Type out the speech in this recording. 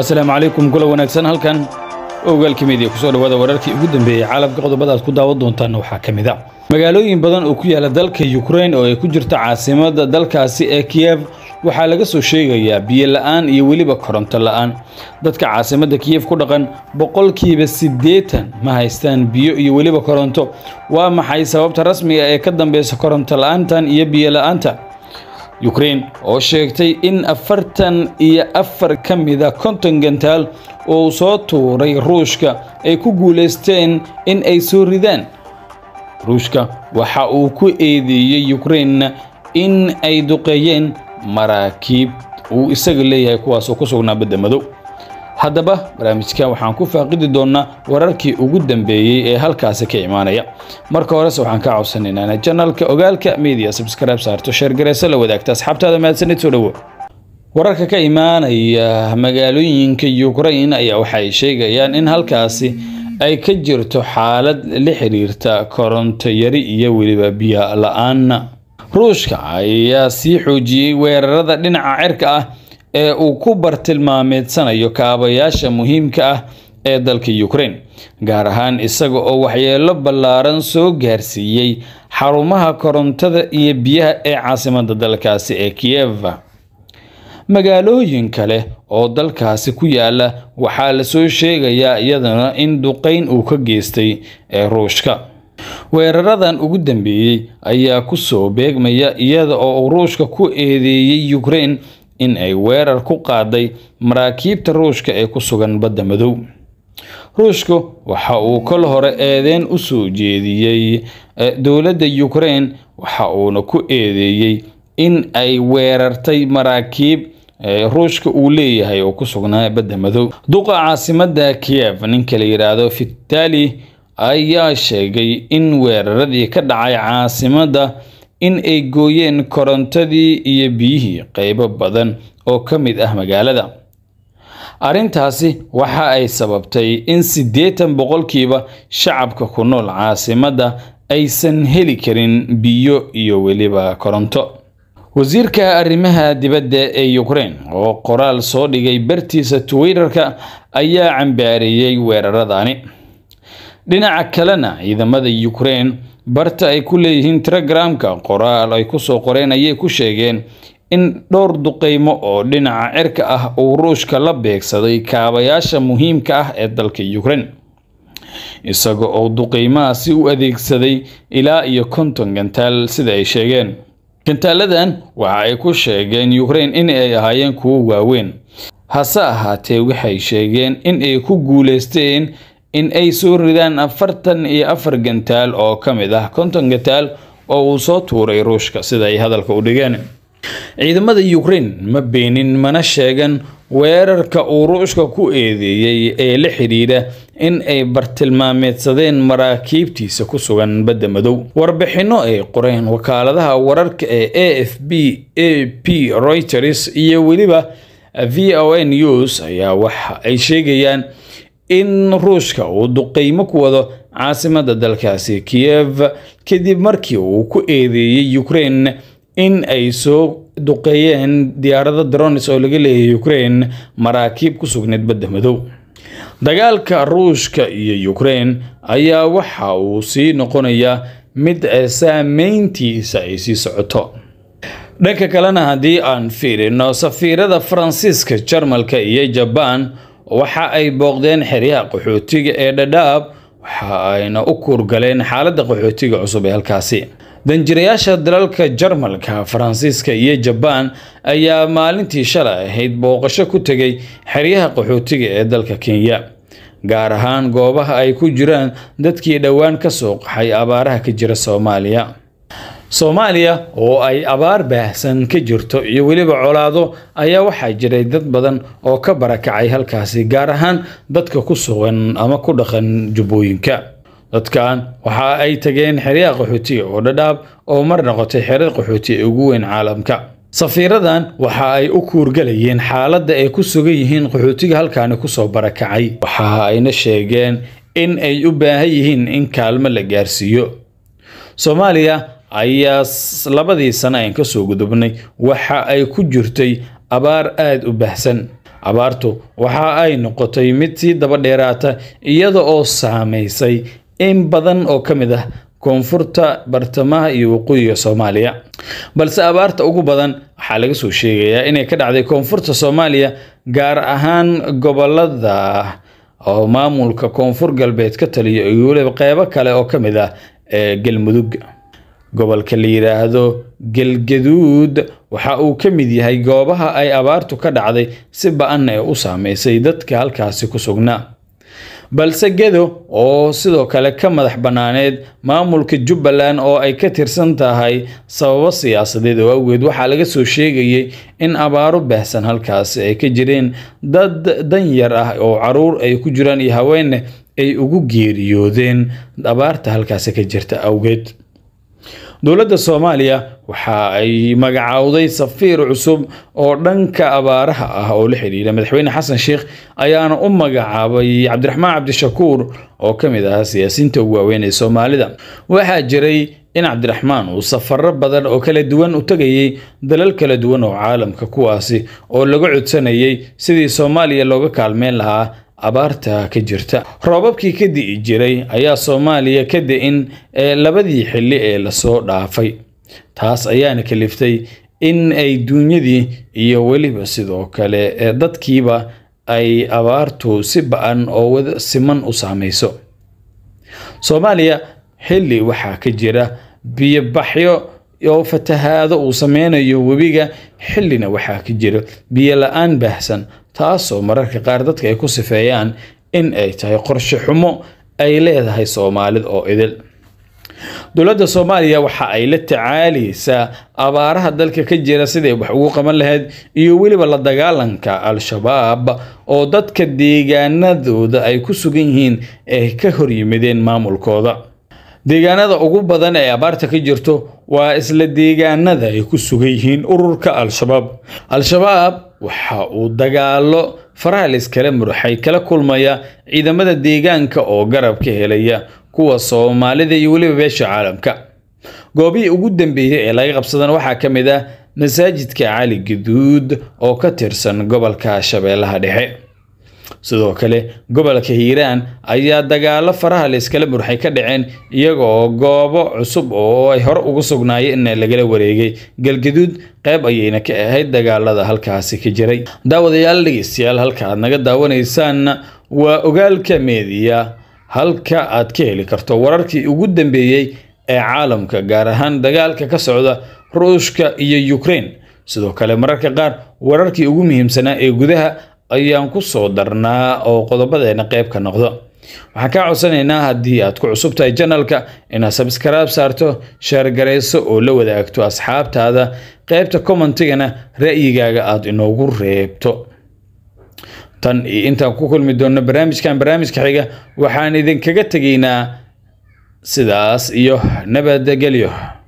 asalaamu calaykum kula wanaagsan halkan ogaalka midiya kusoo dhowaada wararkii ugu dambeeyey caalamka qodobada ku daawan doontaanna waxaa ka mid a ah. magaalooyin badan oo ku yaala dalka yukrain oo ay ku jirta caasimada dalkaasi ee kiyev waxaa laga soo sheegayaa biyo la'aan iyo weliba koronto la'aan dadka caasimada kiyev ku dhaqan boqolkiiba sideetan ma haystaan biyo iyo weliba koronto waa maxay sababta rasmiga ah ee ka dambeysa koronto la'aantan iyo biyo la'aanta yukrain oo sheegtay in afartan iyo afar ka mida ah konton gantaal oo soo tuuray ruushka ay ku guulaysteen in ay soo ridaan ruushka waxa uu ku eedeeyey yukrain in ay duqeeyeen maraakiib uu isaga leeyahay kuwaasoo ku sugnaa badda madow haddaba barnaamijkan waxaan ku faaqidi doonnaa wararkii ugu dambeeyey ee halkaasi ka imaanaya marka horese waxaan ka codsanay inaana janalka ogaalka media sabskribe saarto sheergareysa la wadaagta asxaabtaada mahadsanid soo dhowo wararka ka imaanaya magaalooyinka ukrain ayaa waxa ay sheegayaan in halkaasi ay ka jirto xaalad la xiriirta koronto yari iyo weliba biyo la ruushka ayaa sii xoojiyey weerarada dhinaca cirka ah ee uu ku bartilmaameedsanayo kaabayaasha muhiimka ah ee dalka Ukraine gaar ahaan isaga oo waxyeelo ballaaran soo gaarsiiyey xarumaha korontada iyo biyaha ee caasimadda dalkaasi ee kiyeva magaalooyin kale oo dalkaasi ku yaalla waxaa la soo sheegayaa iyadana in duqayn uu ka geystay ee ruushka weeraradan ugu dambeeyey ayaa ku soo beegmaya iyada oo ruushka ku eedeeyey Ukraine in ay weerar ku qaaday maraakiibta ruushka ee ku sugan badda madow ruushku waxa uu kol hore eedeyn u soo jeediyey e, dowladda ukraine waxa uuna ku eedeeyey in ay weerartay maraakiib e, ruushka uu leeyahay oo ku sugnaa badda madow duqa caasimadda kiyev ninka la yidhaahdo fitali ayaa sheegay in weeraradii ka dhacay caasimadda in ay gooyeen korontadii iyo biyihii qaybo badan oo ka mid ah magaalada arrintaasi waxa ay sababtay in siddeetan boqolkiiba shacabka ku nool caasimadda aysan heli karin biyo iyo weliba koronto wasiirka arrimaha dibadda ee yukrain oo qoraal soo dhigay bartiisa twitterka ayaa cambaareeyey weeraradani dhinaca kalena ciidamada yukrain barta ay ku leeyihiin telegramka qoraal ay kusoo qoreen ayay ku sheegeen in dhowr duqeymo oo dhinaca cirka ah uu ruushka la beegsaday kaabayaasha muhiimka ah ee dalka yukrain isaga oo duqeymahaasi u adeegsaday ilaa iyo konton gantaal sida ay sheegeen gantaaladan waxa ay ku sheegeen yukrain in ay ahaayeen kuwo waaweyn hase ahaatee waxay sheegeen in ay ku guuleysteen in ay soo ridaan afartan iyo afar gantaal oo ka mid ah konton gantaal oo uu soo tuuray ruushka sida ay hadalka u dhigeen ciidamada ukraine ma beenin mana sheegan weerarka uu ruushka ku eedeeyey ee la xidhiidha in ay bartilmaameedsadeen maraakiibtiisa ku sugan badda madow warbixinno ay qoreen wakaaladaha wararka ee a f b a p reuters iyo weliba v o n news ayaa waxa ay sheegayaan in ruushka uu duqeymo ku wado caasimadda dalkaasi kiyev kadib markii uu ku eedeeyey ukraine in ay soo duqeeyeen diyaarada drones oo laga leeyahay ukraine maraakiib ku sugnayd badda madow dagaalka ruushka iyo ukraine ayaa waxa uu sii noqonayaa mid saameyntiisa ay sii socoto dhanka kalena haddii aan fiirino safiirada faransiiska jarmalka iyo jabaan waxa ay booqdeen xeryaha qaxootiga ee dhadhaab waxa ayna u kuurgaleen xaaladda qaxootiga cusub ee halkaasi danjirayaasha dalalka jarmalka faransiiska iyo jabaan ayaa maalintii shalay ahayd booqasho ku tegay xeryaha qaxootiga ee dalka kenya gaar ahaan goobaha ay ku jiraan dadkii dhowaan ka soo qaxay abaaraha ka jira soomaaliya soomaaliya oo ay abaar baahsan ka jirto iyo weliba colaado ayaa waxaa jiray dad badan oo ka barakacay halkaasi gaar ahaan dadka ku sugan ama ku dhaqan jubbooyinka dadkan waxa ay tageen xeryaha qaxootiga oo dhadhaab oo mar noqotay xerar qaxooti ee ugu weyn caalamka safiiradan waxa ay u kuurgalayeen xaaladda ay ku sugan yihiin qaxootiga halkaani kusoo barakacay waxa ayna sheegeen in ay u baahan yihiin in kaalmo la gaarsiiyo soomaaliya ayaa labadii sana aan ka soo gudubnay waxa ay ku jirtay abaar aada u baahsan abaartu waxa ay noqotay mid sii daba dheeraata iyada oo saamaysay in badan oo ka mid ah koonfurta bartamaha iyo waqooyiga soomaaliya balse abaarta ugu badan waxaa laga soo sheegayaa inay ka dhacday koonfurta soomaaliya gaar ahaan gobolada oo maamulka koonfur galbeed ka taliya iyo weliba qeybo kale oo ka mid ah ee galmudug gobolka la yidhaahdo galgaduud waxa uu ka mid yahay goobaha ay abaartu ka dhacday si ba-anna ee u saamaysay dadka halkaasi ku sugnaa balse gedo oo sidoo kale ka madax bannaaneed maamulka jubbaland oo ay ka tirsan tahay sababo siyaasadeed oo awgeed waxaa laga soo sheegayay in abaaru baahsan halkaasi ay ka jireen dad dan yar ah oo caruur ay ku jiraan iyo haweenne ay ugu geeriyoodeen abaarta halkaasi ka jirta awgeed dowladda soomaaliya waxa ay magacaawday safiir cusub oo dhanka abaaraha ah oo la xidhiidha madaxweyne xasan sheikh ayaana u magacaabay cabdiraxmaan cabdishakuur oo ka mid ah siyaasiinta ugu waaweyn ee soomaalida waxaa jiray in cabdiraxmaan uu safaro badan oo kala duwan u tegayey dalal kala duwan oo caalamka kuwaasi oo laga codsanayay sidii soomaaliya looga kaalmeyn lahaa abaarta ka jirta roobabkii ka di'i jiray ayaa soomaaliya ka da-in ee labadii xilli ee lasoo dhaafay taas ayaana kaliftay in ay duunyadii iyo weliba sidoo kale ee dadkiiba ay abaartu si ba-an oo wada siman u saamayso soomaaliya xilli waxaa ka jira biyobaxyo oo fatahaado uu sameynayo webiga xillina waxaa ka jira biyo la-aan baahsan taasoo mararka qaar dadka ay ku sifeeyaan in ay tahay qorshe xumo ay leedahay soomaalida oo idil dowladda soomaaliya waxa ay la tacaalaysaa abaaraha dalka ka jira siday wax ugu qaban lahayd iyo weliba la dagaalanka al-shabaab oo dadka deegaanadooda ay ku sugan yihiin ay ka hor yimideen maamulkooda deegaanada ugu badan ee abaarta ka jirto waa isla deegaanada ay ku sugan yihiin ururka al-shabaab al-shabaab waxa uu dagaalo faraalis iskala murxay kala kulmaya ciidamada deegaanka oo garab ka helaya kuwa soomaalida iyo weliba beesha caalamka goobihii ugu dambeeyey ee laga qabsadana waxaa ka mid ah masaajidka cali guduud oo ka tirsan gobolka shabeellaha dhexe sidoo kale gobolka hiiraan ayaa dagaalo faraha layskala murxay ka dhaceen iyagoo goobo cusub oo ay hore ugu sugnaayeen lagala wareegay galgaduud qayb ayayna ka ahayd dagaalada halkaasi ka jiray daawadayaal dhegeystayaal halka aad naga daawanaysaan waa ogaalka meediya halka aad ka heli karto wararkii ugu dambeeyey ee caalamka gaar ahaan dagaalka ka socda ruushka iyo ukraine sidoo kale mararka qaar wararkii ugu muhiimsanaa ee gudaha ayaan ku soo darnaa oo qodobadeena qayb ka noqdo waxaan kaa codsanaynaa haddii aad ku cusub tahay janalka inaad sabskaraab saarto sheergarayso oo la wadaagto asxaabtaada qaybta commentigana ra'yigaaga aad inoogu reebto tan iyo intaan ku kulmi doonno barnaamijkan barnaamijka xiga waxaan idinkaga tegaynaa sidaas iyo nabadgelyo